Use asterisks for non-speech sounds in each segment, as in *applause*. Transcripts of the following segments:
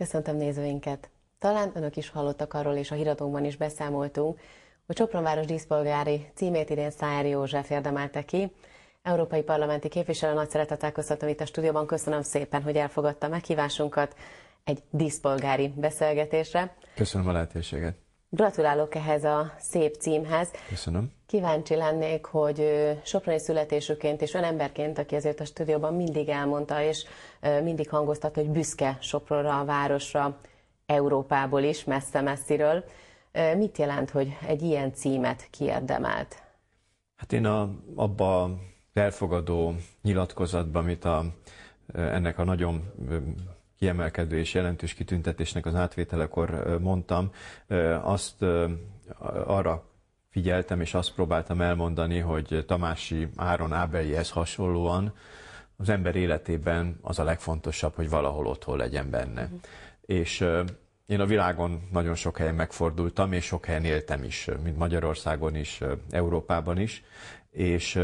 Köszöntöm nézőinket! Talán önök is hallottak arról, és a híradónkban is beszámoltunk, hogy Csopronváros díszpolgári címét idén Szájer József érdemelte ki. Európai parlamenti képviselő, nagy szeretettel köszöntöm itt a stúdióban, köszönöm szépen, hogy elfogadta meghívásunkat egy díszpolgári beszélgetésre. Köszönöm a lehetőséget. Gratulálok ehhez a szép címhez. Köszönöm. Kíváncsi lennék, hogy soproni születésüként és önemberként, aki azért a stúdióban mindig elmondta, és mindig hangoztat, hogy büszke Sopronra, a városra, Európából is, messze-messziről. Mit jelent, hogy egy ilyen címet kiérdemelt? Hát én a, abba a elfogadó nyilatkozatban, amit a, ennek a nagyon kiemelkedő és jelentős kitüntetésnek az átvételekor mondtam, azt arra figyeltem, és azt próbáltam elmondani, hogy Tamási Áron Ábelihez hasonlóan az ember életében az a legfontosabb, hogy valahol otthon legyen benne. Mm. És én a világon nagyon sok helyen megfordultam, és sok helyen éltem is, mint Magyarországon is, Európában is, és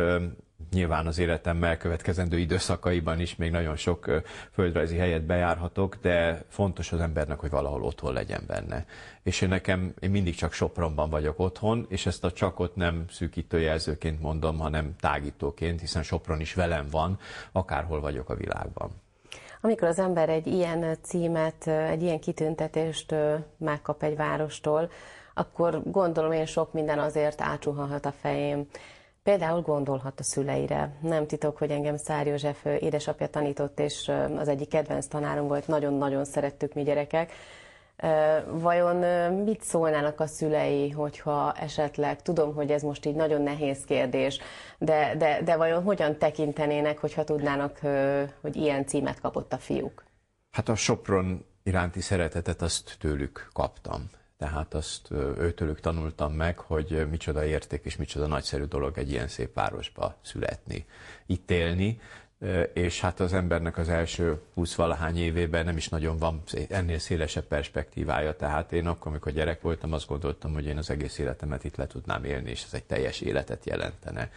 nyilván az életem elkövetkezendő időszakaiban is még nagyon sok földrajzi helyet bejárhatok, de fontos az embernek, hogy valahol otthon legyen benne. És én nekem, én mindig csak Sopronban vagyok otthon, és ezt a csakot nem szűkítő jelzőként mondom, hanem tágítóként, hiszen Sopron is velem van, akárhol vagyok a világban. Amikor az ember egy ilyen címet, egy ilyen kitüntetést megkap egy várostól, akkor gondolom én sok minden azért átsuhanhat a fején. Például gondolhat a szüleire. Nem titok, hogy engem Szár József édesapja tanított, és az egyik kedvenc tanárom volt, nagyon-nagyon szerettük mi gyerekek. Vajon mit szólnának a szülei, hogyha esetleg, tudom, hogy ez most így nagyon nehéz kérdés, de, de, de vajon hogyan tekintenének, hogyha tudnának, hogy ilyen címet kapott a fiúk? Hát a Sopron iránti szeretetet azt tőlük kaptam. Tehát azt őtőlük tanultam meg, hogy micsoda érték és micsoda nagyszerű dolog egy ilyen szép városba születni, itt élni, és hát az embernek az első 20-valahány évében nem is nagyon van ennél szélesebb perspektívája, tehát én akkor, amikor gyerek voltam, azt gondoltam, hogy én az egész életemet itt le tudnám élni, és ez egy teljes életet jelentene.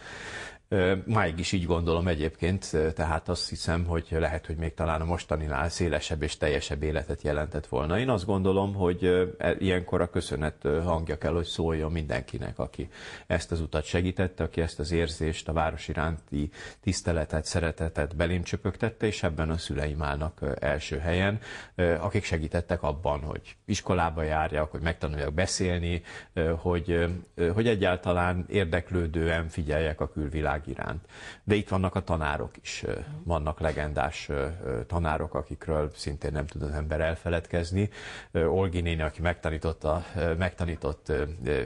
Máig is így gondolom egyébként, tehát azt hiszem, hogy lehet, hogy még talán a mostaninál szélesebb és teljesebb életet jelentett volna. Én azt gondolom, hogy e, ilyenkor a köszönet hangja kell, hogy szóljon mindenkinek, aki ezt az utat segítette, aki ezt az érzést, a város iránti tiszteletet, szeretetet belém csöpögtette, és ebben a szüleim állnak első helyen, akik segítettek abban, hogy iskolába járjak, hogy megtanuljak beszélni, hogy, hogy egyáltalán érdeklődően figyeljek a külvilág világ iránt. De itt vannak a tanárok is, vannak legendás tanárok, akikről szintén nem tud az ember elfeledkezni. Olgi néni, aki megtanította, megtanított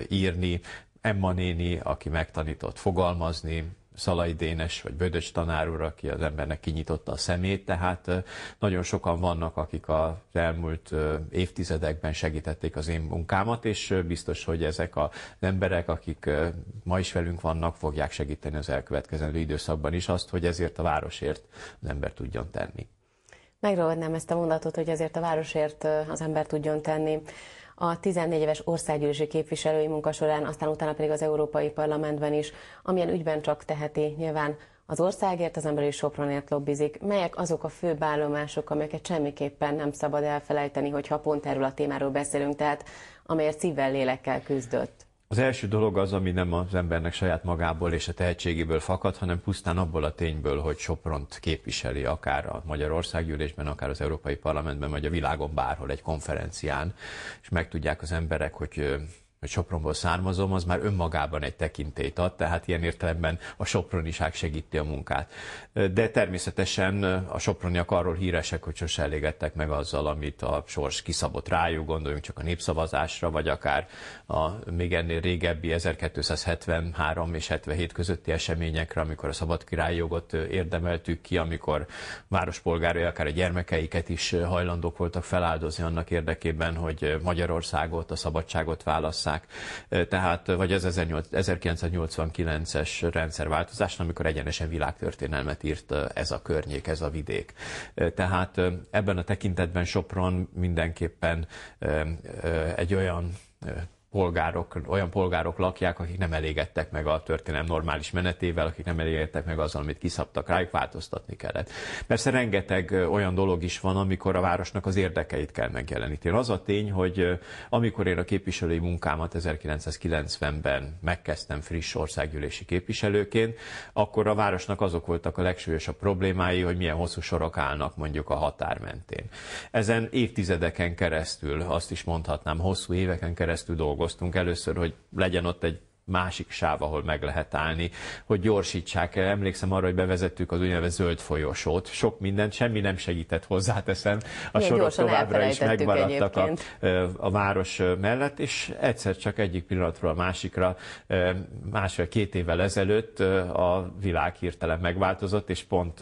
írni, Emma néni, aki megtanított fogalmazni, Szalai Dénes vagy Bödös tanár úr, aki az embernek kinyitotta a szemét, tehát nagyon sokan vannak, akik az elmúlt évtizedekben segítették az én munkámat, és biztos, hogy ezek az emberek, akik ma is velünk vannak, fogják segíteni az elkövetkezendő időszakban is azt, hogy ezért a városért az ember tudjon tenni. Megragadnám ezt a mondatot, hogy ezért a városért az ember tudjon tenni a 14 éves országgyűlési képviselői munka során, aztán utána pedig az Európai Parlamentben is, amilyen ügyben csak teheti nyilván az országért, az emberi Sopronért lobbizik. Melyek azok a fő állomások, amelyeket semmiképpen nem szabad elfelejteni, hogyha pont erről a témáról beszélünk, tehát amelyet szívvel, lélekkel küzdött? Az első dolog az, ami nem az embernek saját magából és a tehetségéből fakad, hanem pusztán abból a tényből, hogy Sopront képviseli akár a Magyarországgyűlésben, akár az Európai Parlamentben, vagy a világon bárhol egy konferencián, és megtudják az emberek, hogy hogy Sopronból származom, az már önmagában egy tekintélyt ad, tehát ilyen értelemben a soproniság segíti a munkát. De természetesen a soproniak arról híresek, hogy sose elégedtek meg azzal, amit a sors kiszabott rájuk, gondoljunk csak a népszavazásra, vagy akár a még ennél régebbi 1273 és 77 közötti eseményekre, amikor a szabad királyjogot érdemeltük ki, amikor várospolgárai akár a gyermekeiket is hajlandók voltak feláldozni annak érdekében, hogy Magyarországot, a szabadságot válasszák, hívták, tehát, vagy az 1989-es rendszerváltozás, amikor egyenesen világtörténelmet írt ez a környék, ez a vidék. Tehát ebben a tekintetben Sopron mindenképpen egy olyan polgárok, olyan polgárok lakják, akik nem elégedtek meg a történelem normális menetével, akik nem elégedtek meg azzal, amit kiszabtak rájuk, változtatni kellett. Persze rengeteg olyan dolog is van, amikor a városnak az érdekeit kell megjeleníteni. Az a tény, hogy amikor én a képviselői munkámat 1990-ben megkezdtem friss országgyűlési képviselőként, akkor a városnak azok voltak a legsúlyosabb problémái, hogy milyen hosszú sorok állnak mondjuk a határ mentén. Ezen évtizedeken keresztül, azt is mondhatnám, hosszú éveken keresztül dolgoztam, gondolkoztunk először, hogy legyen ott egy másik sáv, ahol meg lehet állni, hogy gyorsítsák el. Emlékszem arra, hogy bevezettük az úgynevezett zöld folyosót. Sok mindent, semmi nem segített hozzáteszem. A Milyen sorok továbbra is megmaradtak a, a város mellett, és egyszer csak egyik pillanatról a másikra, másfél-két évvel ezelőtt a világ hirtelen megváltozott, és pont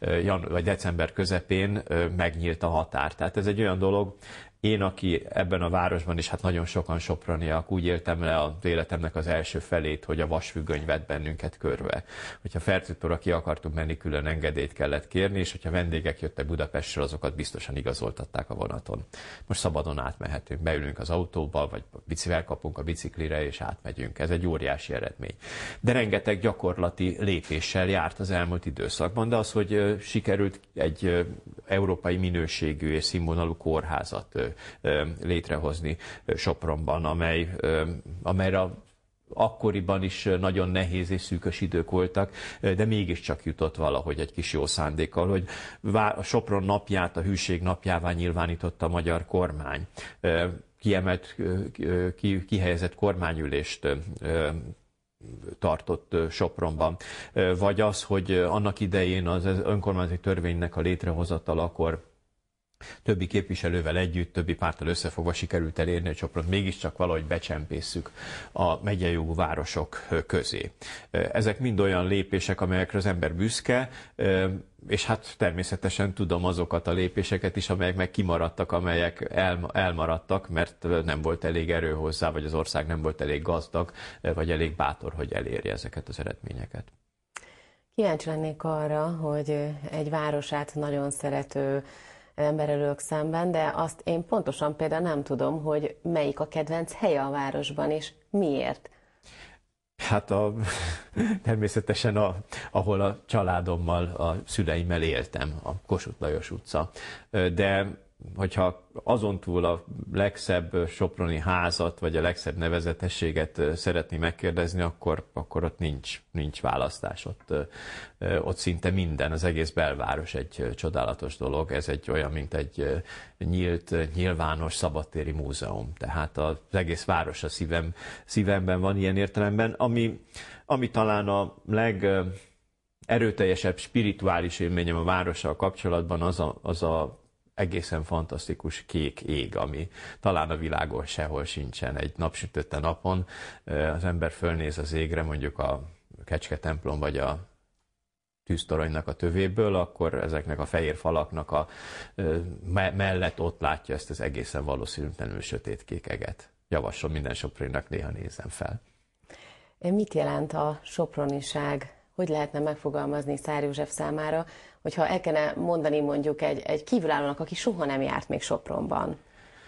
jan, vagy december közepén megnyílt a határ. Tehát ez egy olyan dolog, én, aki ebben a városban is hát nagyon sokan sopraniak, úgy éltem le az életemnek az első felét, hogy a vasfüggöny vett bennünket körbe. Hogyha Fertőtóra ki akartunk menni, külön engedélyt kellett kérni, és hogyha vendégek jöttek Budapestről, azokat biztosan igazoltatták a vonaton. Most szabadon átmehetünk, beülünk az autóba, vagy bicivel kapunk a biciklire, és átmegyünk. Ez egy óriási eredmény. De rengeteg gyakorlati lépéssel járt az elmúlt időszakban, de az, hogy sikerült egy európai minőségű és színvonalú kórházat létrehozni Sopronban, amely, amelyre akkoriban is nagyon nehéz és szűkös idők voltak, de mégiscsak jutott valahogy egy kis jó szándékkal, hogy a Sopron napját a hűség napjává nyilvánította a magyar kormány. Kiemelt, kihelyezett kormányülést tartott Sopronban. Vagy az, hogy annak idején az önkormányzati törvénynek a létrehozatal akkor többi képviselővel együtt, többi párttal összefogva sikerült elérni, a csoport, mégiscsak valahogy becsempészük a megyejogú városok közé. Ezek mind olyan lépések, amelyekre az ember büszke, és hát természetesen tudom azokat a lépéseket is, amelyek meg kimaradtak, amelyek el, elmaradtak, mert nem volt elég erő hozzá, vagy az ország nem volt elég gazdag, vagy elég bátor, hogy elérje ezeket az eredményeket. Kíváncsi lennék arra, hogy egy városát nagyon szerető emberelők szemben, de azt én pontosan például nem tudom, hogy melyik a kedvenc helye a városban, és miért. Hát a, *laughs* természetesen, a, ahol a családommal, a szüleimmel éltem, a Kossuth Lajos utca. De hogyha azon túl a legszebb soproni házat, vagy a legszebb nevezetességet szeretni megkérdezni, akkor, akkor ott nincs, nincs választás. Ott, ott szinte minden, az egész belváros egy csodálatos dolog. Ez egy olyan, mint egy nyílt, nyilvános szabadtéri múzeum. Tehát az egész város a szívem, szívemben van ilyen értelemben. Ami, ami talán a leg erőteljesebb spirituális élményem a várossal kapcsolatban az a, az a egészen fantasztikus kék ég, ami talán a világon sehol sincsen. Egy napsütötte napon az ember fölnéz az égre, mondjuk a Kecske templom vagy a tűztoronynak a tövéből, akkor ezeknek a fehér falaknak a mellett ott látja ezt az egészen valószínűtlenül kék eget. Javaslom minden soproninak néha nézem fel. Mit jelent a soproniság hogy lehetne megfogalmazni Szár József számára, hogyha el kellene mondani mondjuk egy, egy kívülállónak, aki soha nem járt még Sopronban.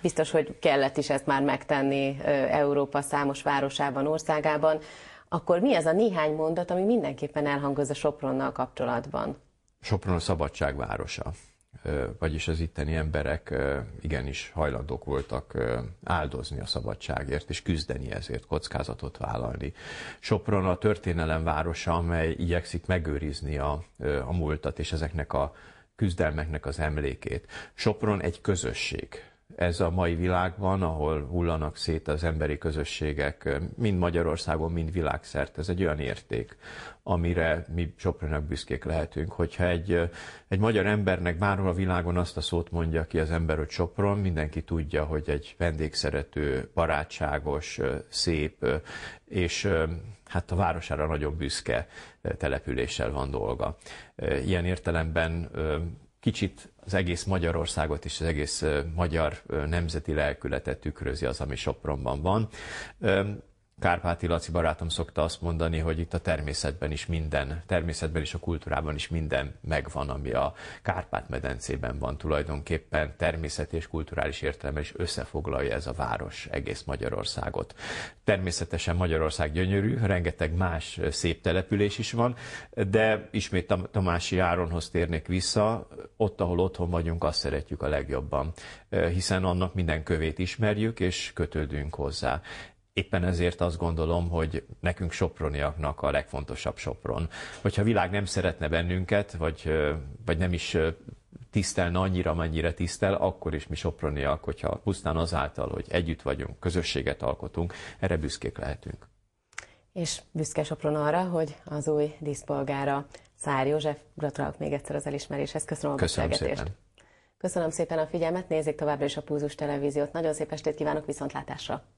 Biztos, hogy kellett is ezt már megtenni Európa számos városában, országában. Akkor mi az a néhány mondat, ami mindenképpen elhangoz a Sopronnal kapcsolatban? Sopron a szabadságvárosa vagyis az itteni emberek igenis hajlandók voltak áldozni a szabadságért, és küzdeni ezért, kockázatot vállalni. Sopron a történelem városa, amely igyekszik megőrizni a, a múltat és ezeknek a küzdelmeknek az emlékét. Sopron egy közösség, ez a mai világban, ahol hullanak szét az emberi közösségek, mind Magyarországon, mind világszerte. Ez egy olyan érték, amire mi Sopronak büszkék lehetünk. Hogyha egy, egy magyar embernek bárhol a világon azt a szót mondja ki az ember, hogy Sopron, mindenki tudja, hogy egy vendégszerető, barátságos, szép, és hát a városára nagyon büszke településsel van dolga. Ilyen értelemben kicsit az egész Magyarországot és az egész magyar nemzeti lelkületet tükrözi az, ami Sopronban van. Kárpáti Laci barátom szokta azt mondani, hogy itt a természetben is minden, természetben is a kultúrában is minden megvan, ami a Kárpát-medencében van tulajdonképpen. Természet és kulturális értelme is összefoglalja ez a város egész Magyarországot. Természetesen Magyarország gyönyörű, rengeteg más szép település is van, de ismét Tam- Tamási Áronhoz térnék vissza, ott, ahol otthon vagyunk, azt szeretjük a legjobban, hiszen annak minden kövét ismerjük és kötődünk hozzá éppen ezért azt gondolom, hogy nekünk soproniaknak a legfontosabb Sopron. Hogyha a világ nem szeretne bennünket, vagy, vagy nem is tisztelne annyira, mennyire tisztel, akkor is mi soproniak, hogyha pusztán azáltal, hogy együtt vagyunk, közösséget alkotunk, erre büszkék lehetünk. És büszke Sopron arra, hogy az új díszpolgára Szár József, gratulálok még egyszer az elismeréshez, köszönöm a Köszönöm beszélgetést. Szépen. Köszönöm szépen a figyelmet, nézzék továbbra is a Púzus televíziót. Nagyon szép estét kívánok, viszontlátásra!